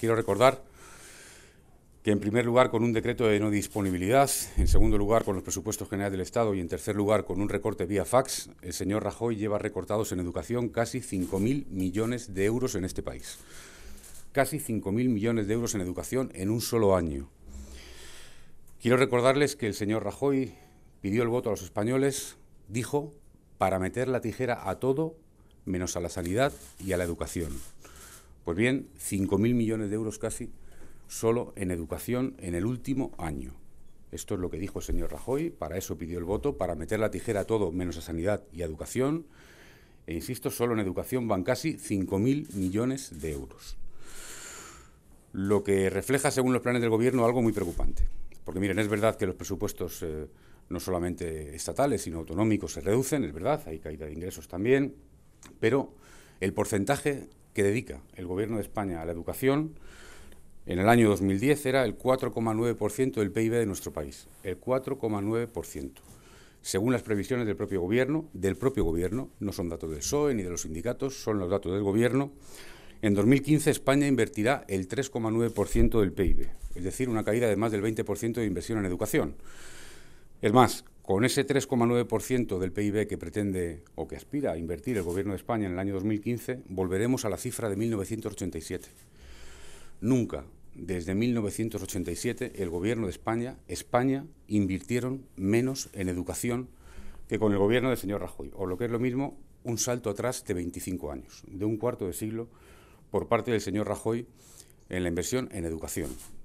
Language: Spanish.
Quiero recordar que en primer lugar con un decreto de no disponibilidad, en segundo lugar con los presupuestos generales del Estado y en tercer lugar con un recorte vía fax, el señor Rajoy lleva recortados en educación casi 5.000 millones de euros en este país. Casi 5.000 millones de euros en educación en un solo año. Quiero recordarles que el señor Rajoy pidió el voto a los españoles, dijo, para meter la tijera a todo menos a la sanidad y a la educación. Pues bien, 5.000 millones de euros casi solo en educación en el último año. Esto es lo que dijo el señor Rajoy, para eso pidió el voto, para meter la tijera a todo menos a sanidad y a educación. E insisto, solo en educación van casi 5.000 millones de euros. Lo que refleja, según los planes del Gobierno, algo muy preocupante. Porque miren, es verdad que los presupuestos eh, no solamente estatales, sino autonómicos se reducen, es verdad, hay caída de ingresos también, pero el porcentaje que dedica el Gobierno de España a la educación en el año 2010 era el 4,9% del PIB de nuestro país, el 4,9%. Según las previsiones del propio gobierno, del propio gobierno, no son datos del SOE ni de los sindicatos, son los datos del gobierno. En 2015 España invertirá el 3,9% del PIB, es decir, una caída de más del 20% de inversión en educación. Es más, con ese 3,9% del PIB que pretende o que aspira a invertir el Gobierno de España en el año 2015, volveremos a la cifra de 1987. Nunca desde 1987 el Gobierno de España, España, invirtieron menos en educación que con el Gobierno del señor Rajoy, o lo que es lo mismo, un salto atrás de 25 años, de un cuarto de siglo, por parte del señor Rajoy en la inversión en educación.